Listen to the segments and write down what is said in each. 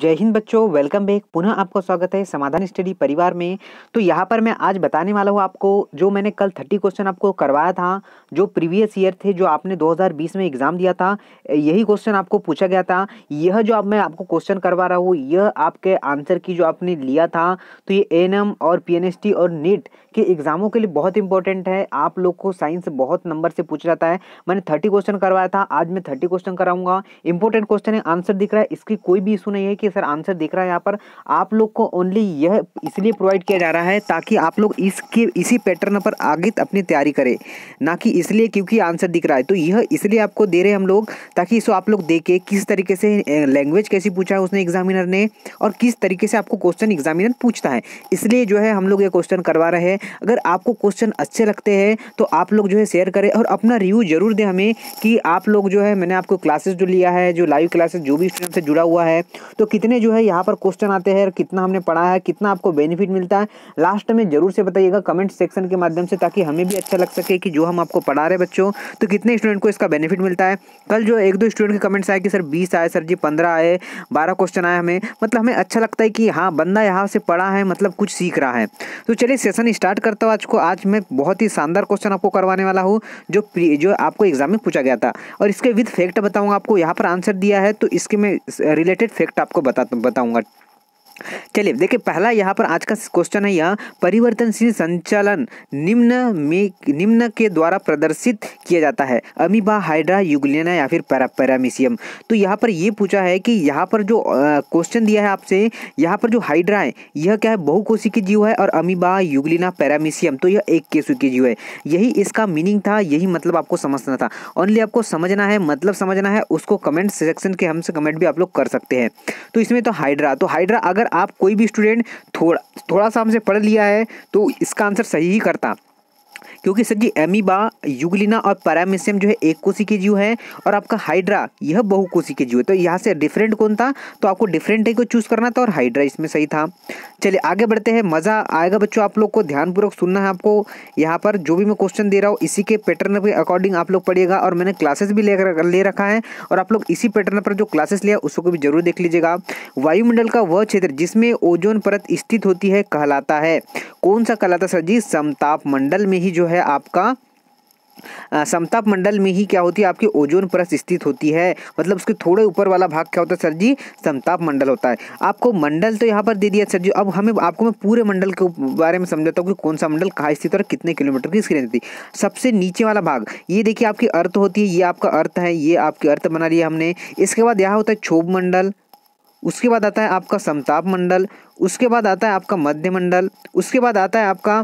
जय हिंद बच्चों welcome back पुनः आपको स्वागत है समाधान स्टडी परिवार में तो यहाँ पर मैं आज बताने वाला हूँ आपको जो मैंने कल थर्टी क्वेश्चन आपको करवाया था जो प्रीवियस ईयर थे जो आपने 2020 में एग्ज़ाम दिया था यही क्वेश्चन आपको पूछा गया था यह जो अब आप मैं आपको क्वेश्चन करवा रहा हूँ यह आपके आंसर की जो आपने लिया था तो ये एन और पी और नीट के एग्ज़ामों के लिए बहुत इंपॉर्टेंट है आप लोग को साइंस बहुत नंबर से पूछ जाता है मैंने थर्टी क्वेश्चन करवाया था आज मैं थर्टी क्वेश्चन कराऊंगा इंपॉर्टेंट क्वेश्चन है आंसर दिख रहा है इसकी कोई भी इशू नहीं है कि देखिए सर आंसर दिख रहा है यहाँ पर आप लोग को ओनली यह इसलिए प्रोवाइड किया जा रहा है ताकि आप लोग इसके इसी पैटर्न पर आगे अपनी तैयारी करें ना कि इसलिए क्योंकि आंसर दिख रहा है तो यह इसलिए आपको दे रहे हैं हम लोग ताकि इसको आप लोग देखें किस तरीके से लैंग्वेज कैसी पूछा है उसने एग्जामिनर ने और किस तरीके से आपको क्वेश्चन एग्जामिनर पूछता है इसलिए जो है हम लोग ये क्वेश्चन करवा रहे हैं अगर आपको क्वेश्चन अच्छे लगते हैं तो आप लोग जो है शेयर करें और अपना रिव्यू जरूर दें हमें कि आप लोग जो है मैंने आपको क्लासेस जो लिया है जो लाइव क्लासेस जो भी स्टूडेंट से जुड़ा हुआ है तो कितने जो है यहाँ पर क्वेश्चन आते हैं और कितना हमने पढ़ा है कितना आपको बेनिफिट मिलता है लास्ट में जरूर से बताइएगा कमेंट सेक्शन के माध्यम से ताकि हमें भी अच्छा लग सके कि जो हम आपको पढ़ा रहे बच्चों तो कितने स्टूडेंट को इसका बेनिफिट मिलता है कल जो एक दो स्टूडेंट के कमेंट्स आए कि सर बीस आए सर जी पंद्रह आए बारह क्वेश्चन आए हमें मतलब हमें अच्छा लगता है कि हाँ बंदा यहाँ से पढ़ा है मतलब कुछ सीख रहा है तो चलिए सेशन स्टार्ट करता हूँ आज को आज मैं बहुत ही शानदार क्वेश्चन आपको करवाने वाला हूँ जो जो आपको एग्जाम में पूछा गया था और इसके विद फैक्ट बताऊँगा आपको यहाँ पर आंसर दिया है तो इसके में रिलेटेड फैक्ट आपको आपको बता बताऊंगा चलिए देखिए पहला यहाँ पर आज का क्वेश्चन है यह परिवर्तनशील संचालन निम्न में निम्न के द्वारा प्रदर्शित किया जाता है अमीबा हाइड्रा यूग्लिना या फिर पैरामीसियम तो यहाँ पर यह पूछा है कि यहाँ पर जो क्वेश्चन दिया है आपसे यहाँ पर जो हाइड्रा है यह क्या है बहुकोशिकीय जीव है और अमीबा यूग्लिना पैरामीसियम तो यह एक केशिकीय जीव है यही इसका मीनिंग था यही मतलब आपको समझना था ओनली आपको समझना है मतलब समझना है उसको कमेंट सेक्शन के हमसे कमेंट भी आप लोग कर सकते हैं तो इसमें तो हाइड्रा तो हाइड्रा अगर आप कोई भी स्टूडेंट थोड़ा थोड़ा सा हमसे पढ़ लिया है तो इसका आंसर सही ही करता क्योंकि सर जी एमीबा युगलिना और पैरामिशियम जो है एक के जीव है और आपका हाइड्रा यह बहु के जीव है तो यहाँ से डिफरेंट कौन था तो आपको डिफरेंट है को चूज करना था और हाइड्रा इसमें सही था चलिए आगे बढ़ते हैं मज़ा आएगा बच्चों आप लोग को ध्यानपूर्वक सुनना है आपको यहाँ पर जो भी मैं क्वेश्चन दे रहा हूँ इसी के पैटर्न के अकॉर्डिंग आप लोग पढ़िएगा और मैंने क्लासेस भी ले ले रखा है और आप लोग इसी पैटर्न पर जो क्लासेस लिया उसको भी जरूर देख लीजिएगा वायुमंडल का वह क्षेत्र जिसमें ओजोन परत स्थित होती है कहलाता है कौन सा कहलाता सर जी समताप मंडल में ही जो है आपका समताप मंडल में ही क्या होती है आपकी ओजोन परत स्थित होती है मतलब उसके थोड़े ऊपर वाला भाग क्या होता है सर जी समताप मंडल होता है आपको मंडल तो यहाँ पर दे दिया सर जी अब हमें आपको मैं पूरे मंडल के बारे में समझाता हूँ कि कौन सा मंडल कहाँ स्थित और कितने किलोमीटर की स्क्रीन थी सबसे नीचे वाला भाग ये देखिए आपकी अर्थ होती है ये आपका अर्थ है ये आपकी अर्थ बना लिया हमने इसके बाद यहाँ होता है क्षोभ मंडल उसके बाद आता है आपका समताप मंडल उसके बाद आता है आपका मध्य मंडल उसके बाद आता है आपका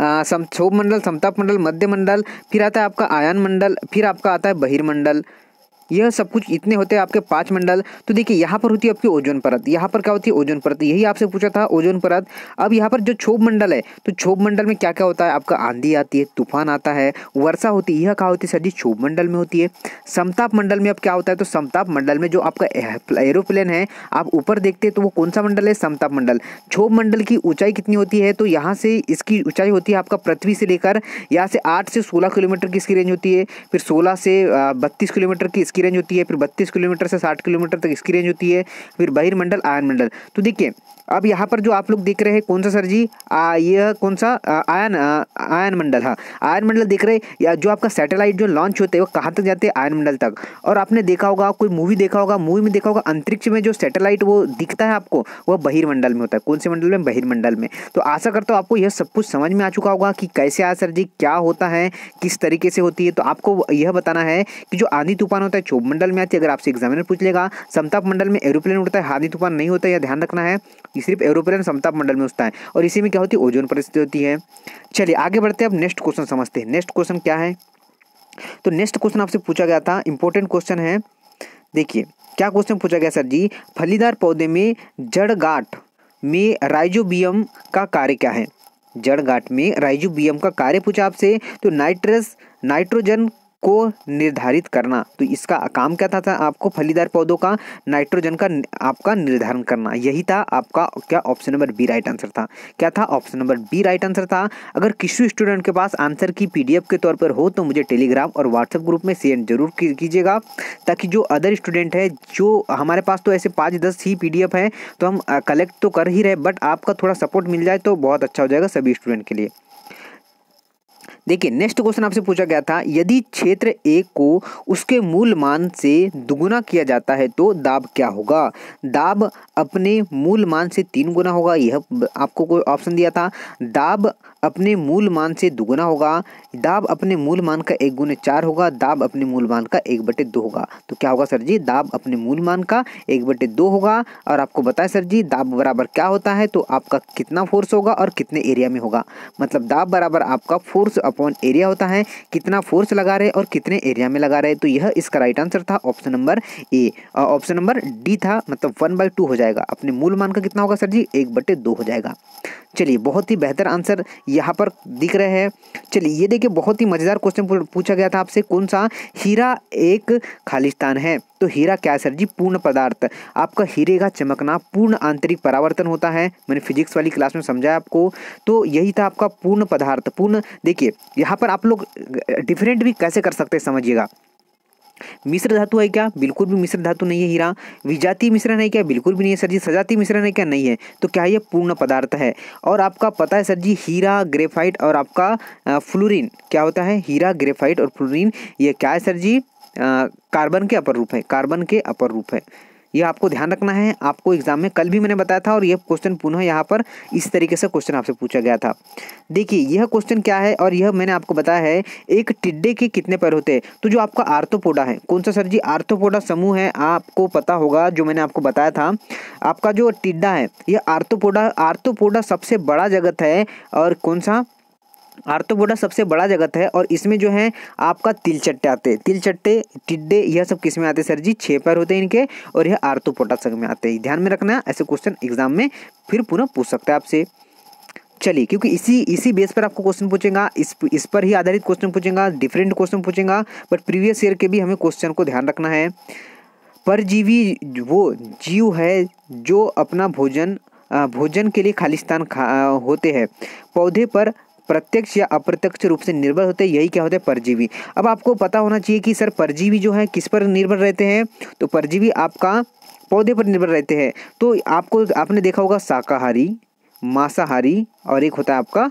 क्षोभ मंडल समताप मंडल मध्य मंडल फिर आता है आपका आयन मंडल फिर आपका आता है बहिर्मंडल यह सब कुछ इतने होते हैं आपके पांच मंडल तो देखिए यहाँ पर होती है आपकी ओजोन परत यहाँ पर क्या होती है ओजोन परत यही आपसे पूछा था ओजोन परत अब यहाँ पर जो छोभ मंडल है तो छोभ मंडल में क्या क्या होता है आपका आंधी आती है तूफान आता है वर्षा होती है यह क्या होती है सर जी छोभ मंडल में होती है समताप मंडल में अब क्या होता है तो समताप मंडल में जो आपका एरोप्लेन है आप ऊपर देखते हैं तो वो कौन सा मंडल है समताप मंडल छोभ मंडल की ऊंचाई कितनी होती है तो यहाँ से इसकी ऊंचाई होती है आपका पृथ्वी से लेकर यहाँ से आठ से सोलह किलोमीटर की इसकी रेंज होती है फिर सोलह से बत्तीस किलोमीटर की इसकी रेंज होती है फिर बत्तीस किलोमीटर से साठ किलोमीटर तक इसकी रेंज होती है फिर बहिर्मंडल आयन मंडल तो देखिए अब यहाँ पर जो आप लोग देख रहे हैं कौन सा सर जी आ, यह कौन सा आयन आयन मंडल हाँ आयन मंडल देख रहे या जो आपका सैटेलाइट जो लॉन्च होते हैं वो कहाँ तक जाते हैं आयन मंडल तक और आपने देखा होगा कोई मूवी देखा होगा मूवी में देखा होगा अंतरिक्ष में जो सैटेलाइट वो दिखता है आपको वह बहिर्मंडल में होता है कौन से मंडल में बहिर्मंडल में तो आशा करता हूँ आपको यह सब कुछ समझ में आ चुका होगा कि कैसे आया सर जी क्या होता है किस तरीके से होती है तो आपको यह बताना है कि जो आंधी तूफान होता है चोप मंडल में आती है अगर आपसे एग्जामिनर पूछ लेगा समताप मंडल में एरोप्लेन उड़ता है हादी तूफान नहीं होता यह ध्यान रखना है सिर्फ एरोप्लेन समताप मंडल में उठता है और इसी में क्या होती है ओजोन परिस्थिति होती है चलिए आगे बढ़ते हैं अब नेक्स्ट क्वेश्चन समझते हैं नेक्स्ट क्वेश्चन क्या है तो नेक्स्ट क्वेश्चन आपसे पूछा गया था इंपॉर्टेंट क्वेश्चन है देखिए क्या क्वेश्चन पूछा गया सर जी फलीदार पौधे में जड़ गांठ में राइजोबियम का कार्य क्या है जड़ गांठ में राइजोबियम का कार्य पूछा आपसे तो नाइट्रस नाइट्रोजन को निर्धारित करना तो इसका काम क्या था, था आपको फलीदार पौधों का नाइट्रोजन का आपका निर्धारण करना यही था आपका क्या option number B right answer था क्या था option number B right answer था अगर किसी स्टूडेंट के पास आंसर की पीडीएफ के तौर पर हो तो मुझे टेलीग्राम और व्हाट्सएप ग्रुप में शेयर जरूर कीजिएगा ताकि जो अदर स्टूडेंट है जो हमारे पास तो ऐसे पाँच दस ही पी है तो हम कलेक्ट तो कर ही रहे बट आपका थोड़ा सपोर्ट मिल जाए तो बहुत अच्छा हो जाएगा सभी स्टूडेंट के लिए देखिए नेक्स्ट क्वेश्चन आपसे पूछा गया था यदि क्षेत्र ए को उसके मूल मान से दुगुना किया जाता है तो दाब क्या होगा दाब अपने मूल मान से तीन गुना होगा यह आपको कोई ऑप्शन दिया था दाब अपने मूल मान से दुगुना होगा दाब अपने मूल मान का एक गुने चार होगा दाब अपने मूल मान का एक बटे दो होगा तो क्या होगा सर जी दाब अपने मूल मान का एक बटे दो होगा और आपको बताएं सर जी दाब बराबर क्या होता है तो आपका कितना फोर्स होगा और कितने एरिया में होगा मतलब दाब बराबर आपका फोर्स अपॉन एरिया होता है कितना फोर्स लगा रहे और कितने एरिया में लगा रहे तो यह इसका राइट आंसर था option number A option number D था मतलब वन बाई टू हो जाएगा अपने मूल मान का कितना होगा सर जी एक बटे दो हो जाएगा चलिए बहुत ही बेहतर आंसर यहाँ पर दिख रहे हैं चलिए ये देखिए बहुत ही मज़ेदार क्वेश्चन पूछा गया था आपसे कौन सा हीरा एक खालिस्तान है तो हीरा क्या है सर जी पूर्ण पदार्थ आपका हीरे का चमकना पूर्ण आंतरिक परावर्तन होता है मैंने फिजिक्स वाली क्लास में समझाया आपको तो यही था आपका पूर्ण पदार्थ पूर्ण देखिए यहाँ पर आप लोग डिफरेंट भी कैसे कर सकते हैं समझिएगा मिश्र धातु है क्या बिल्कुल भी मिश्र धातु नहीं है हीरा विजाती मिश्रण है क्या बिल्कुल भी नहीं है सर जी सजाती मिश्रण है क्या नहीं है तो क्या ये पूर्ण पदार्थ है और आपका पता है सर जी हीरा ग्रेफाइट और आपका फ्लोरिन क्या होता है हीरा ग्रेफाइट और फ्लोरिन ये क्या है सर जी कार्बन के अपर रूप है कार्बन के अपर रूप है ये आपको ध्यान रखना है आपको एग्जाम में कल भी मैंने बताया था और यह क्वेश्चन पुनः यहाँ पर इस तरीके से क्वेश्चन आपसे पूछा गया था देखिए यह क्वेश्चन क्या है और यह मैंने आपको बताया है एक टिड्डे के कितने पैर होते हैं तो जो आपका आर्थोपोडा है कौन सा सर जी आर्थोपोडा समूह है आपको पता होगा जो मैंने आपको बताया था आपका जो टिड्डा है यह आर्थोपोडा आर्थोपोडा सबसे बड़ा जगत है और कौन सा आर्थोपोडा सबसे बड़ा जगत है और इसमें जो है आपका तिलचट्टे आते हैं तिलचट्टे टिड्डे यह सब किस में आते हैं सर जी छः पैर होते हैं इनके और यह आर्थोपोटा संघ में आते हैं ध्यान में रखना ऐसे क्वेश्चन एग्जाम में फिर पुनः पूछ सकते हैं आपसे चलिए क्योंकि इसी इसी बेस पर आपको क्वेश्चन पूछेगा इस इस पर ही आधारित क्वेश्चन पूछेगा डिफरेंट क्वेश्चन पूछेगा बट प्रीवियस ईयर के भी हमें क्वेश्चन को ध्यान रखना है परजीवी वो जीव है जो अपना भोजन भोजन के लिए खालिस्तान खा होते हैं पौधे पर प्रत्यक्ष या अप्रत्यक्ष रूप से निर्भर होते हैं यही क्या होते हैं परजीवी अब आपको पता होना चाहिए कि सर परजीवी जो है किस पर निर्भर रहते हैं तो परजीवी आपका पौधे पर निर्भर रहते हैं तो आपको आपने देखा होगा शाकाहारी मांसाहारी और एक होता है आपका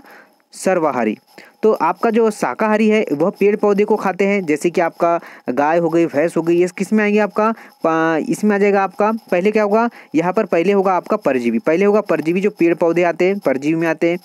सर्वाहारी तो आपका जो शाकाहारी है वह पेड़ पौधे को खाते हैं जैसे कि आपका गाय हो गई भैंस हो गई ये किस में आएंगे आपका इसमें आ जाएगा आपका पहले क्या होगा यहाँ पर पहले होगा आपका परजीवी पहले होगा परजीवी जो पेड़ पौधे आते हैं परजीवी में आते हैं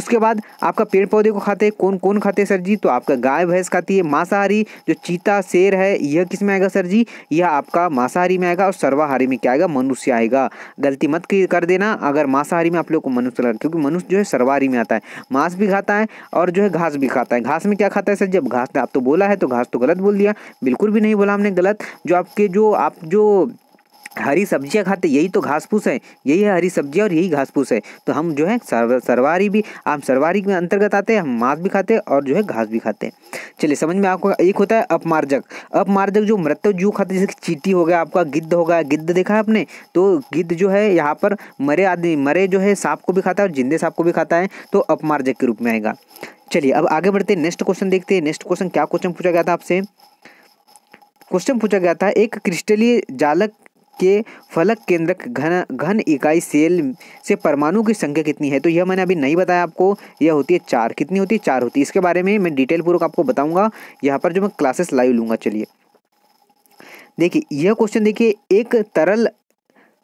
उसके बाद आपका पेड़ पौधे को खाते हैं कौन कौन खाते हैं सर जी तो आपका गाय भैंस खाती है मांसाहारी जो चीता शेर है यह किस में आएगा सर जी यह आपका मांसाहारी में आएगा और सर्वाहारी में क्या आएगा मनुष्य आएगा गलती मत कर देना अगर मांसाहारी में आप लोग को मनुष्य क्योंकि मनुष्य जो है सर्वाहारी में आता है मांस भी खाता है और जो है घास भी खाता है घास में क्या खाता है सर जब घास आप तो बोला है तो घास तो गलत बोल दिया बिल्कुल भी नहीं बोला हमने गलत जो आपके जो आप जो हरी सब्जियां खाते यही तो घास फूस है यही है हरी सब्जियां और यही घास फूस है तो हम जो है सरवारी भी आप सरवारी में अंतर्गत आते हैं हम मांस भी खाते हैं और जो है घास भी खाते हैं चलिए समझ में आपको एक होता है अपमार्जक अपमार्जक जो मृत जीव खाते जैसे चीटी हो गया आपका गिद्ध हो गया गिद्ध देखा है आपने तो गिद्ध जो है यहाँ पर मरे आदमी मरे जो है सांप को भी खाता है और जिंदे सांप को भी खाता है तो अपमार्जक के रूप में आएगा चलिए अब आगे बढ़ते हैं नेक्स्ट क्वेश्चन देखते हैं नेक्स्ट क्वेश्चन क्या क्वेश्चन पूछा गया था आपसे क्वेश्चन पूछा गया था एक क्रिस्टलीय जालक के फलक केंद्रक घन घन इकाई सेल से परमाणु की संख्या कितनी है तो यह मैंने अभी नहीं बताया आपको यह होती है चार कितनी होती है चार होती है इसके बारे में मैं डिटेल पूर्वक आपको बताऊंगा यहाँ पर जो मैं क्लासेस लाइव लूँगा चलिए देखिए यह क्वेश्चन देखिए एक तरल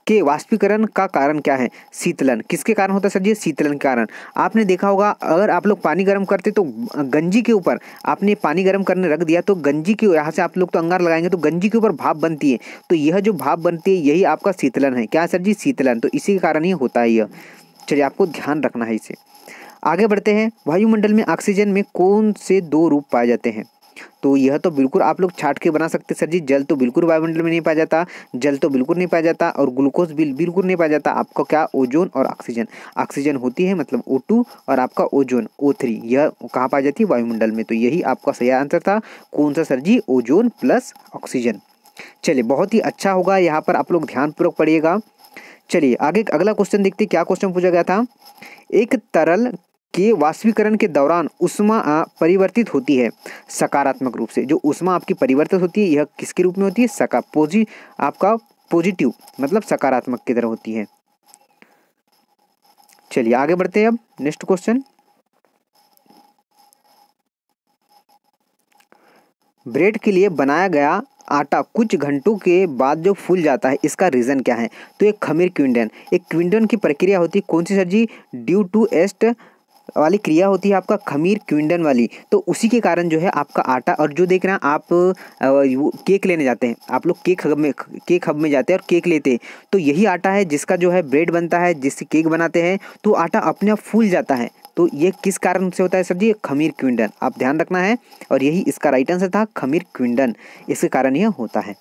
के वाष्पीकरण का कारण क्या है शीतलन किसके कारण होता है सर जी शीतलन के कारण आपने देखा होगा अगर आप लोग पानी गर्म करते तो गंजी के ऊपर आपने पानी गर्म करने रख दिया तो गंजी के यहाँ से आप लोग तो अंगार लगाएंगे तो गंजी के ऊपर भाप बनती है तो यह जो भाप बनती है यही आपका शीतलन है क्या सर जी शीतलन तो इसी के कारण ही होता है यह चलिए आपको ध्यान रखना है इसे आगे बढ़ते हैं वायुमंडल में ऑक्सीजन में कौन से दो रूप पाए जाते हैं तो यह तो बिल्कुल आप लोग छाट के बना सकते सर जी जल तो बिल्कुल वायुमंडल में नहीं पाया जाता जल तो बिल्कुल नहीं पाया जाता और ग्लूकोज बिल बिल्कुल नहीं पाया जाता आपका क्या ओजोन और ऑक्सीजन ऑक्सीजन होती है मतलब ओ और आपका ओजोन ओ यह कहाँ पाई जाती है वायुमंडल में तो यही आपका सही आंसर था कौन सा sir ji ozone plus oxygen चलिए बहुत ही अच्छा होगा यहाँ पर आप लोग ध्यानपूर्वक पढ़िएगा चलिए आगे अगला क्वेश्चन देखते क्या क्वेश्चन पूछा गया था एक तरल कि वाष्पीकरण के दौरान उष्मा परिवर्तित होती है सकारात्मक रूप से जो उष्मा आपकी परिवर्तित होती है यह किसके रूप में होती है सका पोजी आपका पॉजिटिव मतलब सकारात्मक की तरह होती है चलिए आगे बढ़ते हैं अब नेक्स्ट क्वेश्चन ब्रेड के लिए बनाया गया आटा कुछ घंटों के बाद जो फूल जाता है इसका रीज़न क्या है तो एक खमीर क्विंडन एक क्विंडन की प्रक्रिया होती है कौन सी सर जी ड्यू टू एस्ट वाली क्रिया होती है आपका खमीर क्विंडन वाली तो उसी के कारण जो है आपका आटा और जो देख रहे हैं आप केक लेने जाते हैं आप लोग केक हब में केक हब में जाते हैं और केक लेते हैं तो यही आटा है जिसका जो है ब्रेड बनता है जिससे केक बनाते हैं तो आटा अपने आप फूल जाता है तो ये किस कारण से होता है सर जी खमीर क्विंडन आप ध्यान रखना है और यही इसका राइट आंसर था खमीर क्विंडन इसके कारण यह होता है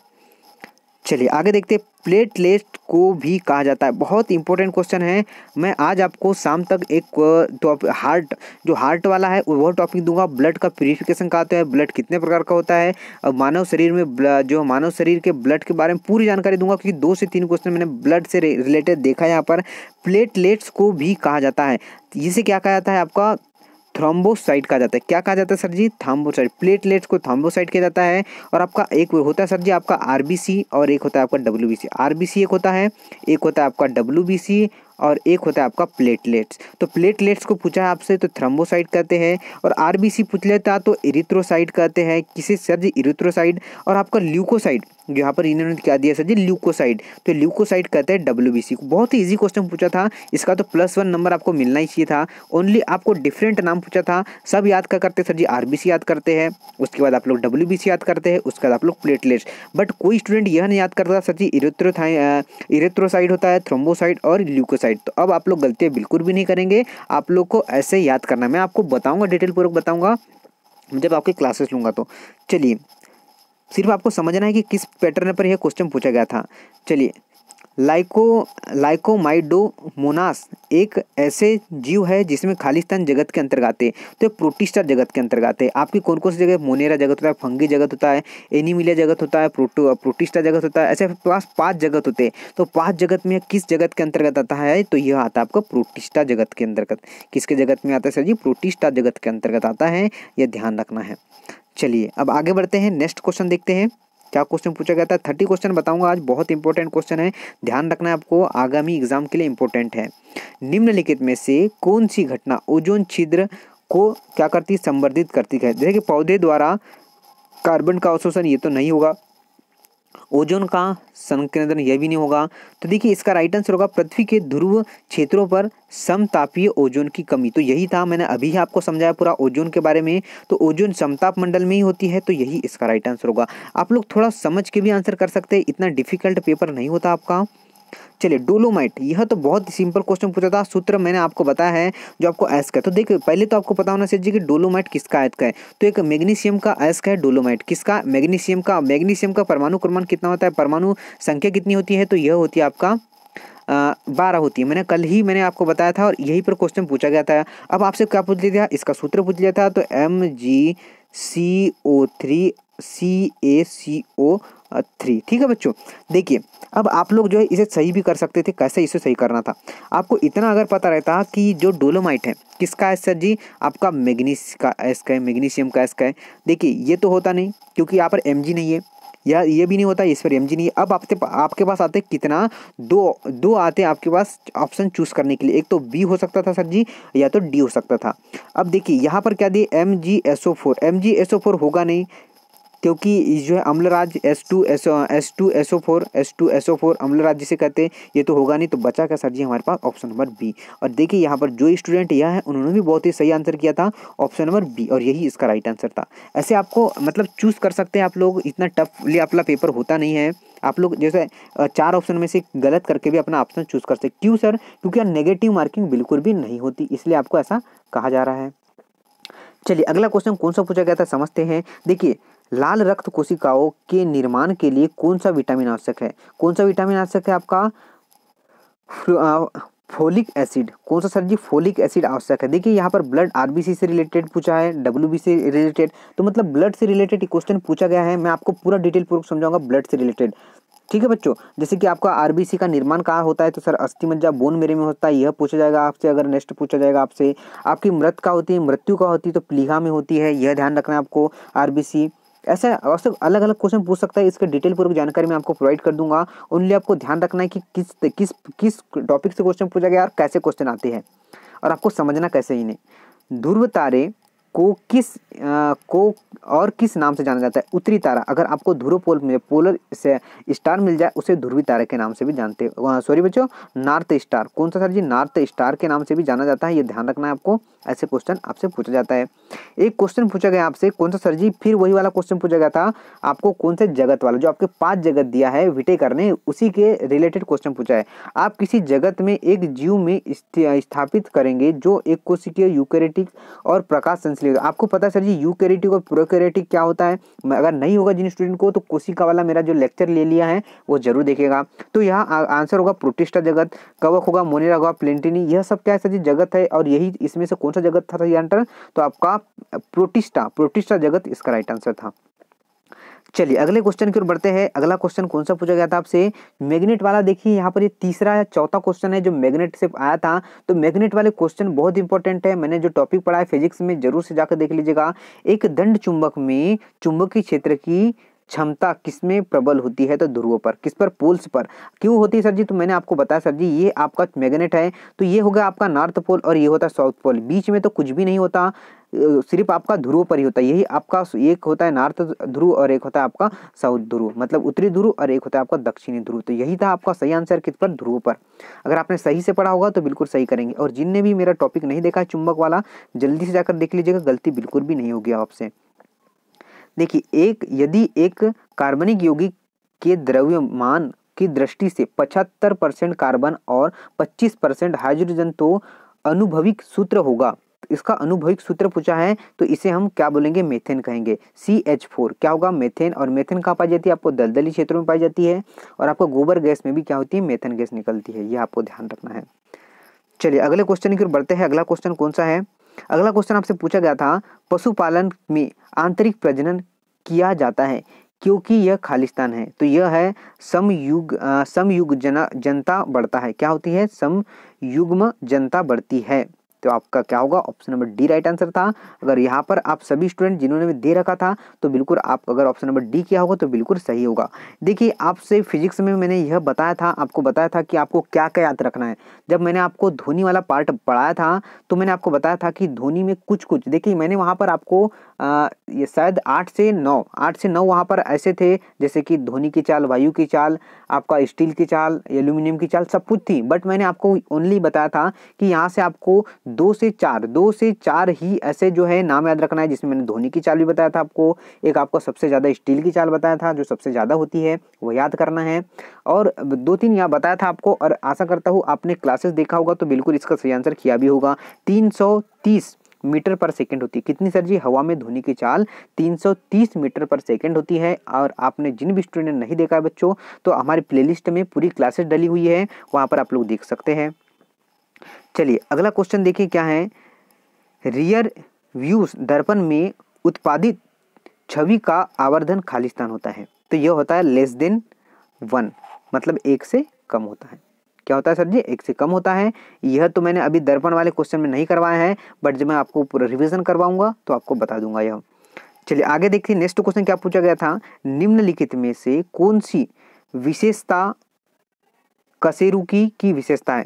चलिए आगे देखते हैं प्लेटलेट को भी कहा जाता है बहुत इंपॉर्टेंट क्वेश्चन है मैं आज आपको शाम तक एक हार्ट जो हार्ट वाला है वो टॉपिक दूंगा ब्लड का प्यूरिफिकेशन का आता है ब्लड कितने प्रकार का होता है और मानव शरीर में जो मानव शरीर के ब्लड के बारे में पूरी जानकारी दूंगा क्योंकि दो से तीन क्वेश्चन मैंने ब्लड से रिलेटेड देखा है यहाँ पर प्लेटलेट्स को भी कहा जाता है इसे क्या कहा जाता है आपका थ्रोम्बोसाइट कहा जाता है क्या कहा जाता है सर जी थ्रोम्बोसाइट प्लेटलेट्स को थ्रोम्बोसाइट किया जाता है और आपका एक होता है सर जी आपका आर और एक होता है आपका डब्ल्यू आरबीसी एक होता है एक होता है आपका डब्ल्यू और एक होता है आपका प्लेटलेट्स तो प्लेटलेट्स को पूछा है आपसे तो थ्रम्बोसाइड कहते हैं और आरबीसी पूछ लेता तो इरिथ्रोसाइड कहते हैं किसे सर जी इरिथ्रोसाइड और आपका ल्यूकोसाइड यहाँ पर इन्होंने क्या दिया सर जी ल्यूकोसाइड तो ल्यूकोसाइड कहते हैं डब्ल्यू को बहुत ही ईजी क्वेश्चन पूछा था इसका तो प्लस वन नंबर आपको मिलना ही चाहिए था ओनली आपको डिफरेंट नाम पूछा था सब याद क्या करते सर जी आर याद करते हैं उसके बाद आप लोग डब्ल्यू याद करते हैं उसके बाद आप लोग प्लेटलेट्स बट कोई स्टूडेंट यह नहीं याद करता सर जी इरेथ्रोथाई इरेथ्रोसाइड होता है थ्रोम्बोसाइड और ल्यूकोसाइड तो अब आप लोग गलतियाँ बिल्कुल भी नहीं करेंगे आप लोग को ऐसे याद करना मैं आपको बताऊँगा डिटेल पूर्वक बताऊँगा जब आपकी क्लासेस लूँगा तो चलिए सिर्फ आपको समझना है कि किस पैटर्न पर यह क्वेश्चन पूछा गया था चलिए लाइको मोनास एक ऐसे जीव है जिसमें खालिस्तान जगत के अंतर्गत आते तो प्रोटिस्टर जगत के अंतर्गत है आपकी कौन कौन सी जगह मोनेरा जगत होता है फंगी जगत होता है एनिमिलिया जगत होता है प्रोटो प्रोटिस्टा जगत होता है ऐसे पास पाँच जगत होते हैं तो पाँच जगत में किस जगत के अंतर्गत आता है तो यह आता है आपका प्रोटिस्टा जगत के अंतर्गत किसके जगत में आता है सर जी प्रोटिस्टा जगत के अंतर्गत आता है यह ध्यान रखना है चलिए अब आगे बढ़ते हैं नेक्स्ट क्वेश्चन देखते हैं क्या क्वेश्चन पूछा गया था थर्टी क्वेश्चन बताऊंगा आज बहुत इंपॉर्टेंट क्वेश्चन है ध्यान रखना है आपको आगामी एग्जाम के लिए इंपॉर्टेंट है निम्नलिखित में से कौन सी घटना ओजोन छिद्र को क्या करती संवर्धित करती है जैसे कि पौधे द्वारा कार्बन का अवशोषण ये तो नहीं होगा ओजोन का संकेंद्रण यह भी नहीं होगा तो देखिए इसका राइट आंसर होगा पृथ्वी के ध्रुव क्षेत्रों पर समतापीय ओजोन की कमी तो यही था मैंने अभी आपको समझाया पूरा ओजोन के बारे में तो ओजोन समताप मंडल में ही होती है तो यही इसका राइट आंसर होगा आप लोग थोड़ा समझ के भी आंसर कर सकते हैं इतना डिफिकल्ट पेपर नहीं होता आपका चलिए डोलोमाइट यह तो बहुत सिंपल क्वेश्चन पूछा था सूत्र मैंने आपको बताया है जो आपको एस्क है तो देखिए पहले तो आपको पता होना चाहिए कि डोलोमाइट किसका आयत का है तो एक मैग्नीशियम का एस्क है डोलोमाइट किसका मैग्नीशियम का मैग्नीशियम का परमाणु क्रमण कितना होता है परमाणु संख्या कितनी होती है तो यह होती है आपका बारह होती है मैंने कल ही मैंने आपको बताया था और यही पर क्वेश्चन पूछा गया था अब आपसे क्या पूछ लिया था इसका सूत्र पूछ लिया था तो M G C O three C A C O three ठीक है बच्चों देखिए अब आप लोग जो है इसे सही भी कर सकते थे कैसे इसे सही करना था आपको इतना अगर पता रहता कि जो डोलोमाइट है किसका है सर जी आपका मैग्नीस का एस का है मैग्नीशियम का एस का है देखिए ये तो होता नहीं क्योंकि यहाँ पर एम नहीं है या ये भी नहीं होता इस पर एम जी नहीं अब आपके आपके पास आते कितना दो दो आते आपके पास ऑप्शन चूज़ करने के लिए एक तो बी हो सकता था सर जी या तो डी हो सकता था अब देखिए यहाँ पर क्या दिए M G S O four M G S O four होगा नहीं क्योंकि जो है अम्लराज S two S S two S O four S two S O four अम्लराज जिसे कहते हैं ये तो होगा नहीं तो बचा का सर जी हमारे पास ऑप्शन नंबर बी और देखिए यहाँ पर जो स्टूडेंट यह है उन्होंने भी बहुत ही सही आंसर किया था ऑप्शन नंबर बी और यही इसका राइट आंसर था ऐसे आपको मतलब चूज़ कर सकते हैं आप लोग इतना टफली अपना पेपर होता नहीं है आप लोग जैसे चार ऑप्शन में से गलत करके भी अपना ऑप्शन चूज़ कर सकते क्यों सर क्योंकि नेगेटिव मार्किंग बिल्कुल भी नहीं होती इसलिए आपको ऐसा कहा जा रहा है चलिए अगला क्वेश्चन कौन सा पूछा गया था समझते हैं देखिए लाल रक्त कोशिकाओं के निर्माण के लिए कौन सा विटामिन आवश्यक है कौन सा विटामिन आवश्यक है आपका फोलिक एसिड कौन सा सर जी फोलिक एसिड आवश्यक है देखिए यहाँ पर ब्लड आरबीसी से रिलेटेड पूछा है डब्ल्यू से रिलेटेड तो मतलब ब्लड से रिलेटेड क्वेश्चन पूछा गया है मैं आपको पूरा डिटेल पूर्वक समझाऊंगा ब्लड से रिलेटेड ठीक है बच्चों जैसे कि आपका आरबीसी का निर्माण कहाँ होता है तो सर अस्थि मज्जा बोन मेरे में होता है यह पूछा जाएगा आपसे अगर नेक्स्ट पूछा जाएगा आपसे आपकी मृत का होती है मृत्यु का होती है तो प्लीहा में होती है यह ध्यान रखना है आपको आरबीसी ऐसे आपसे अलग अलग क्वेश्चन पूछ सकता है इसके डिटेल पूर्वक जानकारी मैं आपको प्रोवाइड कर दूंगा ओनली आपको ध्यान रखना है कि किस किस किस टॉपिक से क्वेश्चन पूछा गया और कैसे क्वेश्चन आते हैं और आपको समझना कैसे इन्हें ध्रुव तारे को किस आ, को और किस नाम से जाना जाता है उत्तरी तारा अगर आपको ध्रुव पोल मिले पोलर से स्टार मिल जाए उसे ध्रुवी तारा के नाम से भी जानते हैं सॉरी बच्चों नॉर्थ स्टार कौन सा सर जी नॉर्थ स्टार के नाम से भी जाना जाता है ये ध्यान रखना है आपको ऐसे क्वेश्चन आपसे पूछा जाता है एक क्वेश्चन पूछा गया आपसे कौन सा सर जी फिर वही वाला क्वेश्चन पूछा गया था आपको कौन से जगत वाला जो आपके पाँच जगत दिया है विटेकर ने उसी के रिलेटेड क्वेश्चन पूछा है आप किसी जगत में एक जीव में स्थापित करेंगे जो एक कोशिकीय यूकेरेटिक और प्रकाश इसलिए आपको पता है सर जी यूकैरियोटिक और प्रोकैरियोटिक क्या होता है अगर नहीं होगा जिन स्टूडेंट को तो कोशिका वाला मेरा जो लेक्चर ले लिया है वो जरूर देखेगा तो यहाँ आंसर होगा प्रोटिस्टा जगत कवक होगा मोनेरा होगा प्लेटिनी यह सब क्या है सर जी जगत है और यही इसमें से कौन सा जगत था सर आंसर तो आपका प्रोटिस्टा प्रोटिस्टा जगत इसका राइट आंसर था चलिए अगले क्वेश्चन की ओर बढ़ते हैं अगला क्वेश्चन कौन सा पूछा गया था आपसे मैग्नेट वाला देखिए यहाँ पर ये तीसरा या चौथा क्वेश्चन है जो मैग्नेट से आया था तो मैग्नेट वाले क्वेश्चन बहुत इंपॉर्टेंट है मैंने जो टॉपिक पढ़ा है फिजिक्स में जरूर से जाकर देख लीजिएगा एक दंड चुंबक में चुंबकीय क्षेत्र की क्षमता किसमें प्रबल होती है तो ध्रुवों पर किस पर पोल्स पर क्यों होती है सर जी तो मैंने आपको बताया सर जी ये आपका मैग्नेट है तो ये हो गया आपका नॉर्थ पोल और ये होता है साउथ पोल बीच में तो कुछ भी नहीं होता सिर्फ आपका ध्रुव पर ही होता है यही आपका एक होता है नॉर्थ ध्रुव और एक होता है आपका साउथ ध्रुव मतलब उत्तरी ध्रुव और एक होता है आपका दक्षिणी ध्रुव तो यही था आपका सही आंसर किस पर ध्रुव पर अगर आपने सही से पढ़ा होगा तो बिल्कुल सही करेंगे और जिनने भी मेरा टॉपिक नहीं देखा है चुंबक वाला जल्दी से जाकर देख लीजिएगा गलती बिल्कुल भी नहीं होगी आपसे देखिए एक यदि एक कार्बनिक यौगिक के द्रव्यमान की दृष्टि से 75 परसेंट कार्बन और 25 परसेंट हाइड्रोजन तो अनुभविक सूत्र होगा इसका अनुभविक सूत्र पूछा है तो इसे हम क्या बोलेंगे मेथेन कहेंगे सी एच फोर क्या होगा मेथेन और मेथेन कहाँ पाई जाती है आपको दलदली क्षेत्रों में पाई जाती है और आपको गोबर गैस में भी क्या होती है मेथेन गैस निकलती है यह आपको ध्यान रखना है चलिए अगले क्वेश्चन की ओर बढ़ते हैं अगला क्वेश्चन कौन सा है अगला क्वेश्चन आपसे पूछा गया था पशुपालन में आंतरिक प्रजनन किया जाता है क्योंकि यह खालिस्तान है तो यह है समयुग समयुग जना जनता बढ़ता है क्या होती है समयुग्म जनता बढ़ती है तो आपका क्या होगा option number D right answer था अगर यहाँ पर आप सभी स्टूडेंट जिन्होंने भी दे रखा था तो बिल्कुल आप अगर ऑप्शन नंबर डी किया होगा तो बिल्कुल सही होगा देखिए आपसे फिजिक्स में मैंने यह बताया था आपको बताया था कि आपको क्या क्या याद रखना है जब मैंने आपको धोनी वाला पार्ट पढ़ाया था तो मैंने आपको बताया था कि धोनी में कुछ कुछ देखिए मैंने वहाँ पर आपको ये शायद आठ से नौ आठ से नौ वहाँ पर ऐसे थे जैसे कि धोनी की चाल वायु की चाल आपका स्टील की चाल एल्यूमिनियम की चाल सब कुछ थी बट मैंने आपको ओनली बताया था कि यहाँ से आपको दो से चार दो से चार ही ऐसे जो है नाम याद रखना है जिसमें मैंने धोनी की चाल भी बताया था आपको एक आपको सबसे ज़्यादा स्टील की चाल बताया था जो सबसे ज़्यादा होती है वो याद करना है और दो तीन यहाँ बताया था आपको और आशा करता हूँ आपने क्लासेस देखा होगा तो बिल्कुल इसका सही आंसर किया भी होगा तीन सौ तीस मीटर पर सेकेंड होती है कितनी सर जी हवा में ध्वनि की चाल 330 मीटर पर सेकेंड होती है और आपने जिन भी स्टूडेंट नहीं देखा है बच्चों तो हमारी प्लेलिस्ट में पूरी क्लासेस डली हुई है वहाँ पर आप लोग देख सकते हैं चलिए अगला क्वेश्चन देखिए क्या है रियर व्यूज दर्पण में उत्पादित छवि का आवर्धन खालिस्तान होता है तो यह होता है लेस देन वन मतलब एक से कम होता है क्या होता है सर जी एक से कम होता है यह तो मैंने अभी दर्पण वाले क्वेश्चन में नहीं करवाया है बट जब मैं आपको पूरा रिविजन करवाऊंगा तो आपको बता दूंगा यह चलिए आगे देखिए नेक्स्ट क्वेश्चन क्या पूछा गया था निम्नलिखित में से कौन सी विशेषता कसेरुकी की विशेषता है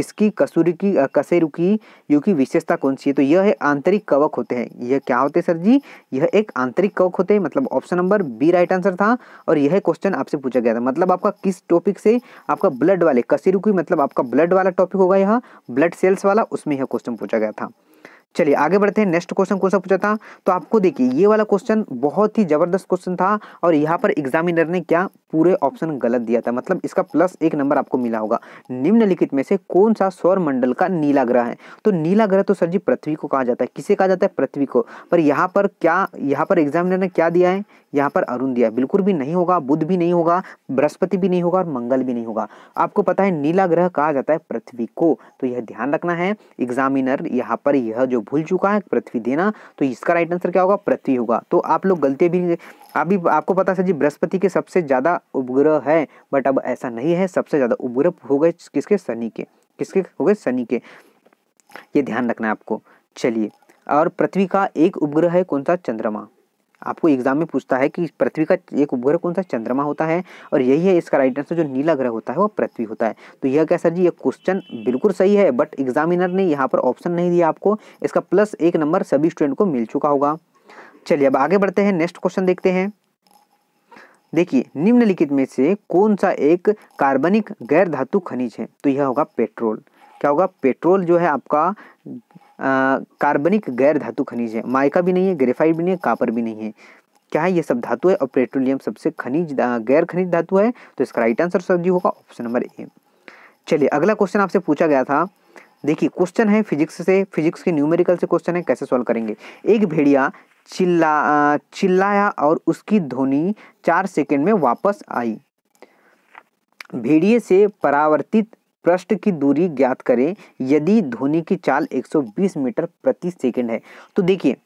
किसकी कसूरी की कसेरु की यू की विशेषता कौन सी है तो यह है आंतरिक कवक होते हैं यह क्या होते हैं सर जी यह एक आंतरिक कवक होते हैं मतलब option number B right answer था और यह क्वेश्चन आपसे पूछा गया था मतलब आपका किस टॉपिक से आपका ब्लड वाले कसेरु की मतलब आपका ब्लड वाला टॉपिक होगा यहाँ ब्लड सेल्स वाला उसमें यह क्वेश्चन पूछा गया था चलिए आगे बढ़ते हैं नेक्स्ट क्वेश्चन कौन सा पूछा था तो आपको देखिए ये वाला क्वेश्चन बहुत ही जबरदस्त क्वेश्चन था और यहाँ पर एग्जामिनर ने क्या पूरे ऑप्शन गलत दिया था मतलब इसका प्लस एक नंबर आपको मिला होगा निम्नलिखित में से कौन सा सौर मंडल का नीला ग्रह है तो नीला ग्रह तो सर जी पृथ्वी को कहा जाता है किसे कहा जाता है पृथ्वी को पर यहाँ पर क्या यहाँ पर एग्जामिनर ने क्या दिया है यहाँ पर अरुण दिया बिल्कुल भी नहीं होगा बुद्ध भी नहीं होगा बृहस्पति भी नहीं होगा और मंगल भी नहीं होगा आपको पता है नीला ग्रह कहा जाता है पृथ्वी को तो यह ध्यान रखना है एग्जामिनर यहाँ पर यह जो भूल चुका है पृथ्वी देना तो इसका राइट आंसर क्या होगा पृथ्वी होगा तो आप लोग गलती भी अभी आपको पता सर जी बृहस्पति के सबसे ज़्यादा उपग्रह है बट अब ऐसा नहीं है सबसे ज़्यादा उपग्रह हो गए किसके शनि के किसके हो गए शनि के ये ध्यान रखना है आपको चलिए और पृथ्वी का एक उपग्रह है कौन सा चंद्रमा आपको एग्जाम में पूछता है कि पृथ्वी का एक उपग्रह कौन सा चंद्रमा होता है और यही है इसका राइट आंसर जो नीला ग्रह होता है वो पृथ्वी होता है तो यह क्या सर जी यह क्वेश्चन बिल्कुल सही है बट एग्जामिनर ने यहाँ पर ऑप्शन नहीं दिया आपको इसका प्लस एक नंबर सभी स्टूडेंट को मिल चुका होगा चलिए अब आगे बढ़ते हैं नेक्स्ट क्वेश्चन देखते हैं देखिए निम्नलिखित में से कौन सा एक कार्बनिक गैर धातु खनिज है तो यह होगा पेट्रोल क्या होगा पेट्रोल जो है आपका कार्बनिक गैर धातु खनिज है माइका भी नहीं है ग्रेफाइट भी नहीं है कापर भी नहीं है क्या है ये सब धातु है और पेट्रोलियम सबसे खनिज गैर खनिज धातु है तो इसका राइट आंसर सर जी होगा ऑप्शन नंबर ए चलिए अगला क्वेश्चन आपसे पूछा गया था देखिए क्वेश्चन है फिजिक्स से फिजिक्स के न्यूमेरिकल से क्वेश्चन है कैसे सॉल्व करेंगे एक भेड़िया चिल्ला चिल्लाया और उसकी ध्वनि चार सेकंड में वापस आई भेड़िए से परावर्तित पृष्ठ की दूरी ज्ञात करें यदि ध्वनि की चाल 120 मीटर प्रति सेकंड है तो देखिए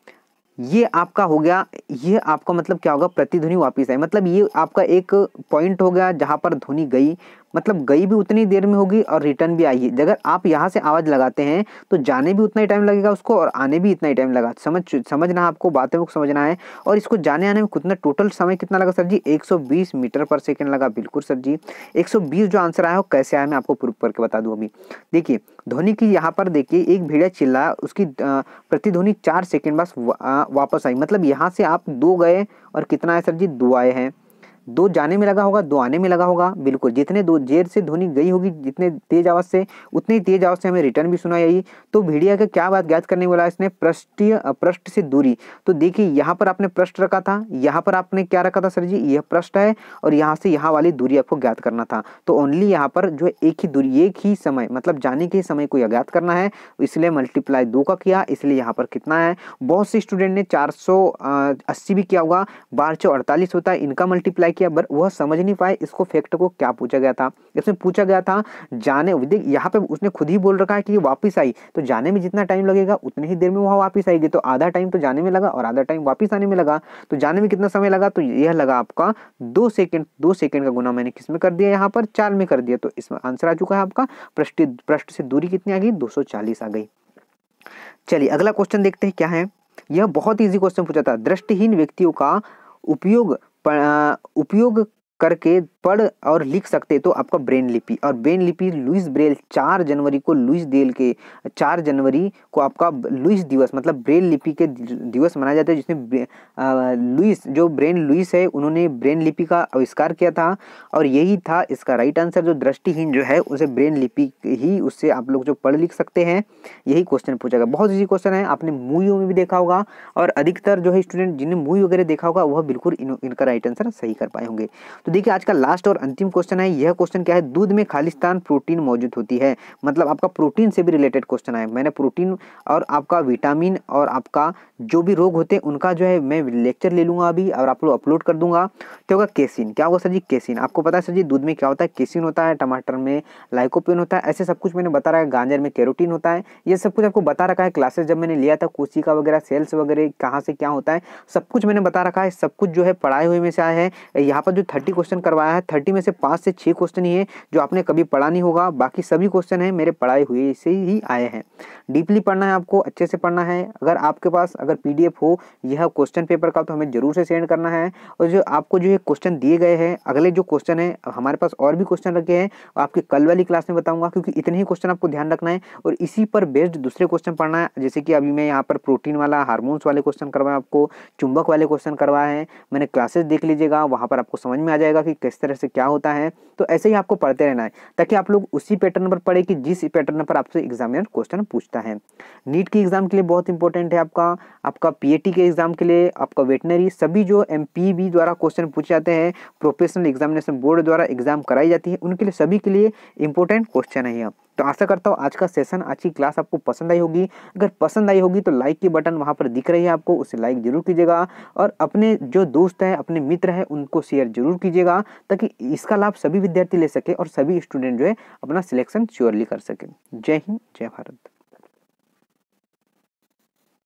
ये आपका हो गया ये आपका मतलब क्या होगा प्रतिध्वनि वापिस आई मतलब ये आपका एक पॉइंट हो गया जहाँ पर ध्वनि गई मतलब गई भी उतनी देर में होगी और रिटर्न भी आई अगर आप यहाँ से आवाज़ लगाते हैं तो जाने भी उतना ही टाइम लगेगा उसको और आने भी इतना ही टाइम लगा समझ समझना आपको बातें को समझना है और इसको जाने आने में कितना टोटल समय कितना लगा सर जी 120 मीटर पर सेकेंड लगा बिल्कुल सर जी एक जो आंसर आया हो कैसे आया मैं आपको प्रूफ करके बता दूँ अभी देखिए ध्वनि की यहाँ पर देखिए एक भेड़िया चिल्ला उसकी प्रतिध्वनि चार सेकेंड बस वापस आई मतलब यहाँ से आप दो गए और कितना है सर जी दो आए हैं दो जाने में लगा होगा दो आने में लगा होगा बिल्कुल जितने दो जेर से ध्वनि गई होगी जितने तेज आवाज से उतनी तेज आवाज से हमें रिटर्न भी सुनाई आई तो भेड़िया का क्या बात ज्ञात करने वाला इसने पृष्ठीय पृष्ठ से दूरी तो देखिए यहाँ पर आपने पृष्ठ रखा था यहाँ पर आपने क्या रखा था सर जी यह पृष्ठ है और यहाँ से यहाँ वाली दूरी आपको ज्ञात करना था तो ओनली यहाँ पर जो एक ही दूरी एक ही समय मतलब जाने के समय को ज्ञात करना है इसलिए मल्टीप्लाई दो का किया इसलिए यहाँ पर कितना है बहुत से स्टूडेंट ने चार भी किया हुआ बारह होता है इनका मल्टीप्लाई किया पर वह समझ नहीं पाए इसको फैक्ट को क्या पूछा गया था इसमें पूछा गया था जाने यहाँ पे उसने खुद ही बोल रखा है कि ये वापस आई तो जाने में जितना टाइम लगेगा उतनी ही देर में वह वापस आएगी तो आधा टाइम तो जाने में लगा और आधा टाइम वापिस आने में लगा तो जाने में कितना समय लगा तो यह लगा आपका दो सेकेंड दो सेकेंड का गुना मैंने किस में कर दिया यहाँ पर चार में कर दिया तो इसमें आंसर आ चुका है आपका पृष्ठ पृष्ठ से दूरी कितनी आ गई दो आ गई चलिए अगला क्वेश्चन देखते हैं क्या है यह बहुत इजी क्वेश्चन पूछा था दृष्टिहीन व्यक्तियों का उपयोग उपयोग करके पढ़ और लिख सकते तो आपका ब्रेन लिपि और ब्रेन लिपि लुइस ब्रेल चार जनवरी को लुइस डेल के चार जनवरी को आपका लुइस दिवस मतलब ब्रेल लिपि के दिवस मनाया जाता है जिसमें लुइस जो ब्रेन लुइस है उन्होंने ब्रेन लिपि का आविष्कार किया था और यही था इसका राइट आंसर जो दृष्टिहीन जो है उसे ब्रेन लिपि ही उससे आप लोग जो पढ़ लिख सकते हैं यही क्वेश्चन पूछा गया बहुत ईजी क्वेश्चन है आपने मूवियों में भी देखा होगा और अधिकतर जो है स्टूडेंट जिन्हें मूवी वगैरह देखा होगा वह बिल्कुल इनका राइट आंसर सही कर पाए होंगे तो देखिए आज का लास्ट और अंतिम क्वेश्चन है यह क्वेश्चन क्या है दूध में खालिस्तान प्रोटीन मौजूद होती है मतलब आपका प्रोटीन से भी रिलेटेड क्वेश्चन है मैंने प्रोटीन और आपका विटामिन और आपका जो भी रोग होते हैं उनका जो है मैं लेक्चर ले लूँगा अभी और आप लोग अपलोड कर दूंगा तो होगा केसिन क्या होगा सर जी केसिन आपको पता है सर जी दूध में क्या होता है केसिन होता है टमाटर में लाइकोपिन होता है ऐसे सब कुछ मैंने बता रहा है गांजर में कैरोटीन होता है ये सब कुछ आपको बता रखा है क्लासेस जब मैंने लिया था कोशिका वगैरह सेल्स वगैरह कहाँ से क्या होता है सब कुछ मैंने बता रखा है सब कुछ जो है पढ़ाए हुए में से आया है यहाँ पर जो थर्टी क्वेश्चन करवाया है थर्टी में से पाँच से छः क्वेश्चन ही है जो आपने कभी पढ़ा नहीं होगा बाकी सभी क्वेश्चन है मेरे पढ़ाए हुए से ही आए हैं डीपली पढ़ना है आपको अच्छे से पढ़ना है अगर आपके पास अगर पी हो यह क्वेश्चन पेपर का तो हमें ज़रूर से सेंड करना है और जो आपको जो ये क्वेश्चन दिए गए हैं अगले जो क्वेश्चन है हमारे पास और भी क्वेश्चन रखे हैं आपके कल वाली क्लास में बताऊँगा क्योंकि इतने ही क्वेश्चन आपको ध्यान रखना है और इसी पर बेस्ड दूसरे क्वेश्चन पढ़ना है जैसे कि अभी मैं यहाँ पर प्रोटीन वाला हार्मोन्स वाले क्वेश्चन करवाया आपको चुंबक वाले क्वेश्चन करवाए हैं मैंने क्लासेस देख लीजिएगा वहाँ पर आपको समझ में आ जाएगा कि किस तरह से क्या होता है तो ऐसे ही आपको पढ़ते रहना है ताकि आप लोग उसी पैटर्न पर पढ़े कि जिस पैटर्न पर आपसे एग्जामिनर क्वेश्चन पूछता है नीट की एग्जाम के लिए बहुत इंपॉर्टेंट है आपका आपका पीएटी के एग्ज़ाम के लिए आपका वेटनरी सभी जो एम द्वारा क्वेश्चन पूछे जाते हैं प्रोफेशनल एग्जामिनेशन बोर्ड द्वारा एग्ज़ाम कराई जाती है उनके लिए सभी के लिए इंपॉर्टेंट क्वेश्चन है यह तो आशा करता हूँ आज का सेशन आज की क्लास आपको पसंद आई होगी अगर पसंद आई होगी तो लाइक की बटन वहाँ पर दिख रही है आपको उसे लाइक जरूर कीजिएगा और अपने जो दोस्त हैं अपने मित्र हैं उनको शेयर जरूर कीजिएगा ताकि इसका लाभ सभी विद्यार्थी ले सके और सभी स्टूडेंट जो है अपना सिलेक्शन श्योरली कर सके जय हिंद जय भारत